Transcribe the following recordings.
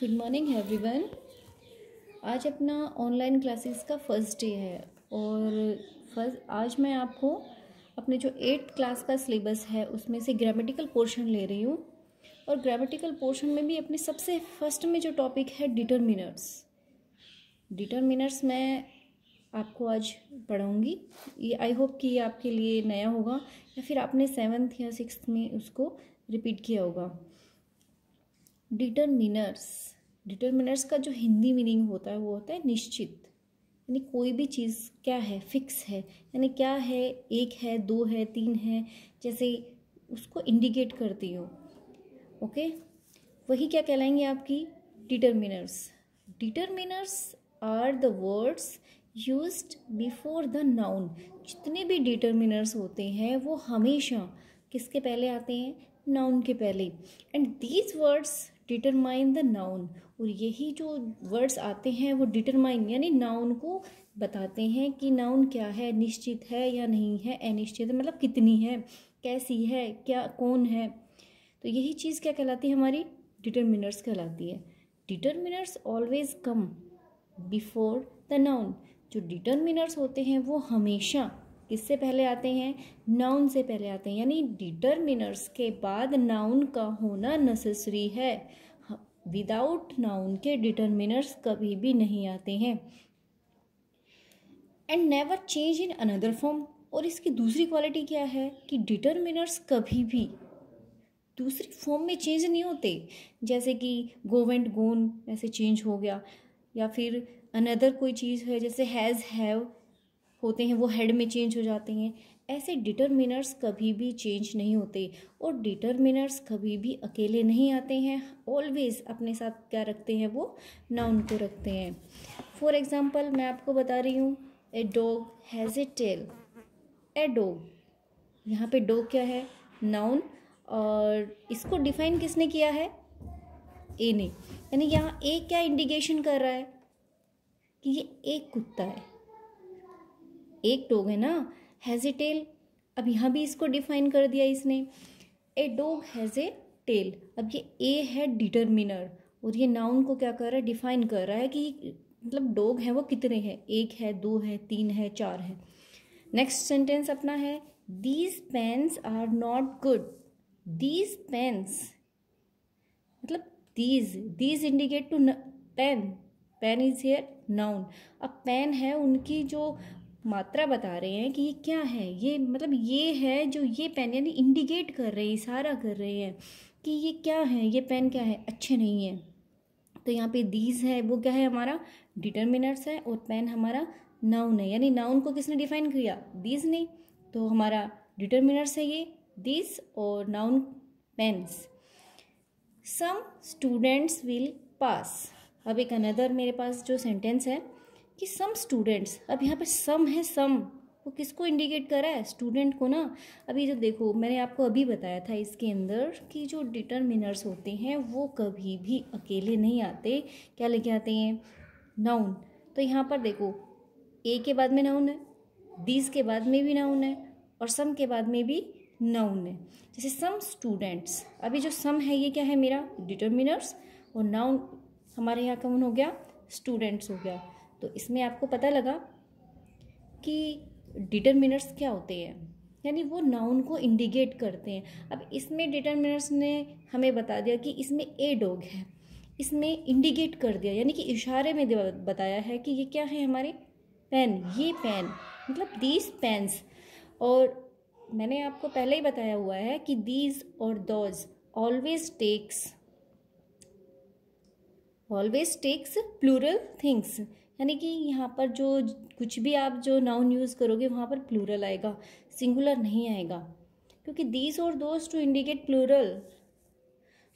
good morning everyone आज अपना online classes का फर्स्ट डे है और फर्स्ट आज मैं आपको अपने जो एट्थ क्लास का सिलेबस है उसमें से ग्रामेटिकल पोर्शन ले रही हूँ और ग्रामेटिकल पोर्शन में भी अपने सबसे फर्स्ट में जो टॉपिक है डिटर्मिनर्स डिटर्मिनर्स मैं आपको आज पढ़ाऊँगी ये आई होप कि ये आपके लिए नया होगा या फिर आपने सेवन्थ या सिक्स में उसको रिपीट किया होगा डिटर्मिनर्स डिटर्मिनर्स का जो हिंदी मीनिंग होता है वो होता है निश्चित यानी कोई भी चीज़ क्या है फिक्स है यानी क्या है एक है दो है तीन है जैसे उसको इंडिकेट करती हो ओके वही क्या कहलाएंगे आपकी determiners determiners are the words use before the noun जितने भी डिटर्मिनर्स होते हैं वो हमेशा किसके पहले आते हैं नाउन के पहले and these words determine the noun और यही जो वर्ड्स आते हैं वो डिटरमाइन यानी नाउन को बताते हैं कि नाउन क्या है निश्चित है या नहीं है अनिश्चित मतलब कितनी है कैसी है क्या कौन है तो यही चीज़ क्या कहलाती है हमारी डिटरमिनर्स कहलाती है determiners always come before the noun जो डिटरमिनर्स होते हैं वो हमेशा किससे पहले आते हैं नाउन से पहले आते हैं यानी डिटर्मिनर्स के बाद नाउन का होना नेसेसरी है विदाउट हाँ, नाउन के डिटर्मिनर्स कभी भी नहीं आते हैं and never change in another form और इसकी दूसरी क्वालिटी क्या है कि डिटर्मिनर्स कभी भी दूसरी फॉर्म में चेंज नहीं होते जैसे कि गो गोन ऐसे चेंज हो गया या फिर अनदर कोई चीज़ है जैसे हैज़ हैव होते हैं वो हेड में चेंज हो जाते हैं ऐसे डिटरमिनर्स कभी भी चेंज नहीं होते और डिटरमिनर्स कभी भी अकेले नहीं आते हैं ऑलवेज़ अपने साथ क्या रखते हैं वो नाउन को रखते हैं फॉर एग्ज़ाम्पल मैं आपको बता रही हूँ a dog has a tail a dog यहाँ पे डॉग क्या है नाउन और इसको डिफाइन किसने किया है ए ने यानी यहाँ ए क्या इंडिकेशन कर रहा है कि ये एक कुत्ता है एक डॉग है ना हैज़ ए टेल अब यहाँ भी इसको डिफाइन कर दिया इसने a dog has a tail अब ये ए है डिटर्मिनर और ये नाउन को क्या कर रहा है डिफाइन कर रहा है कि मतलब डॉग है वो कितने हैं एक है दो है तीन है चार है नेक्स्ट सेंटेंस अपना है these pens are not good these pens मतलब these these indicate to pen pen is here noun अब पेन है उनकी जो मात्रा बता रहे हैं कि ये क्या है ये मतलब ये है जो ये पेन यानी इंडिकेट कर रहे हैं इशारा कर रहे हैं कि ये क्या है ये पेन क्या है अच्छे नहीं है तो यहाँ पे दीज है वो क्या है हमारा डिटर्मिनर्स है और पेन हमारा नाउन है यानी नाउन को किसने डिफाइन किया दीज ने तो हमारा डिटर्मिनर्स है ये दीज और noun pens some students will pass अब एक अनदर मेरे पास जो सेंटेंस है कि सम स्टूडेंट्स अब यहाँ पे सम है सम वो किसको इंडिकेट कर रहा है स्टूडेंट को ना अभी जो देखो मैंने आपको अभी बताया था इसके अंदर कि जो डिटर्मिनर्स होते हैं वो कभी भी अकेले नहीं आते क्या लेके आते हैं नाउन तो यहाँ पर देखो ए के बाद में नाउन है दीज के बाद में भी नाउन है और सम के बाद में भी नाउन है जैसे सम स्टूडेंट्स अभी जो सम है ये क्या है मेरा डिटर्मिनर्स और नाउन हमारे यहाँ कौन हो गया स्टूडेंट्स हो गया तो इसमें आपको पता लगा कि डिटर्मिनर्स क्या होते हैं यानी वो नाउन को इंडिकेट करते हैं अब इसमें डिटर्मिनर्स ने हमें बता दिया कि इसमें ए डॉग है इसमें इंडिकेट कर दिया यानी कि इशारे में बताया है कि ये क्या है हमारे पेन ये पेन मतलब दीज पेन्स और मैंने आपको पहले ही बताया हुआ है कि दीज और those always takes always takes plural things यानी कि यहाँ पर जो कुछ भी आप जो नाउन यूज़ करोगे वहाँ पर प्लूरल आएगा सिंगुलर नहीं आएगा क्योंकि दीज और those to indicate plural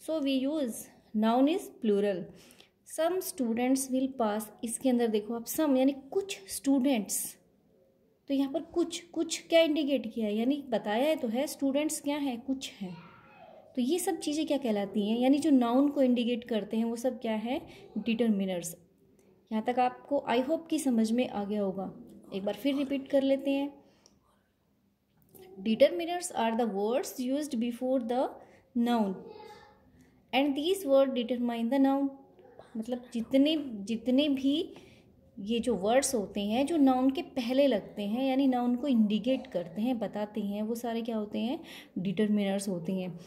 so we use noun is plural some students will pass इसके अंदर देखो आप सम यानी कुछ स्टूडेंट्स तो यहाँ पर कुछ कुछ क्या इंडिकेट किया है यानी बताया है तो है स्टूडेंट्स क्या है कुछ है तो ये सब चीज़ें क्या कहलाती हैं यानी जो नाउन को इंडिकेट करते हैं वो सब क्या है डिटर्मिनर्स यहाँ तक आपको आई होप की समझ में आ गया होगा एक बार फिर रिपीट कर लेते हैं determiners are the words use before the noun and these word determine the noun मतलब जितने जितने भी ये जो वर्ड्स होते हैं जो नाउन के पहले लगते हैं यानी नाउन को इंडिकेट करते हैं बताते हैं वो सारे क्या होते हैं डिटर्मिनर्स होते हैं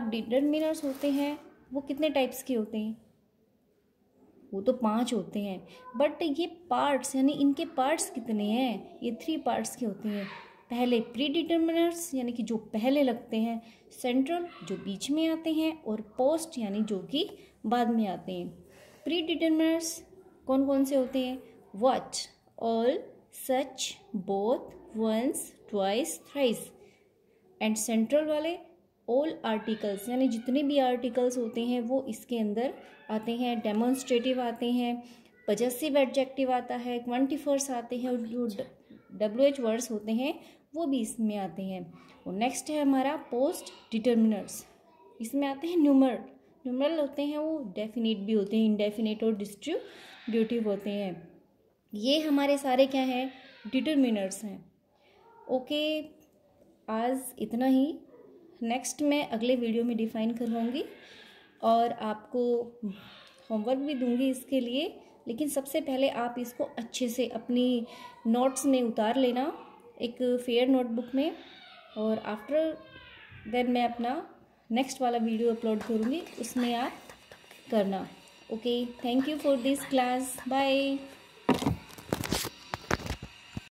अब डिटर्मिनर्स होते हैं वो कितने टाइप्स के होते हैं वो तो पांच होते हैं बट ये पार्ट्स यानी इनके पार्ट्स कितने हैं ये थ्री पार्ट्स के होते हैं पहले प्री डिटर्मिनर्स यानी कि जो पहले लगते हैं सेंट्रल जो बीच में आते हैं और पोस्ट यानी जो कि बाद में आते हैं प्री डिटर्मिनर्स कौन कौन से होते हैं which all such both once twice thrice and central वाले ऑल आर्टिकल्स यानी जितने भी आर्टिकल्स होते हैं वो इसके अंदर आते हैं डेमोन्स्ट्रेटिव आते हैं पजस्सिव एडजेक्टिव आता है क्वान्टिफर्स आते हैं जो डब्ल्यू एच वर्ड्स होते हैं वो भी इसमें आते हैं और नेक्स्ट है हमारा पोस्ट डिटर्मिनर्स इसमें आते हैं न्यूमर न्यूमरल होते हैं वो डेफिनेट भी होते हैं इनडेफिनेट और डिस्ट्रीब्यूटिव होते हैं ये हमारे सारे क्या हैं डिटर्मिनर्स हैं ओके आज इतना ही नेक्स्ट मैं अगले वीडियो में डिफ़ाइन करवाऊँगी और आपको होमवर्क भी दूंगी इसके लिए लेकिन सबसे पहले आप इसको अच्छे से अपनी नोट्स में उतार लेना एक फेयर नोटबुक में और आफ्टर देन मैं अपना नेक्स्ट वाला वीडियो अपलोड करूँगी उसमें आप करना okay thank you for this class bye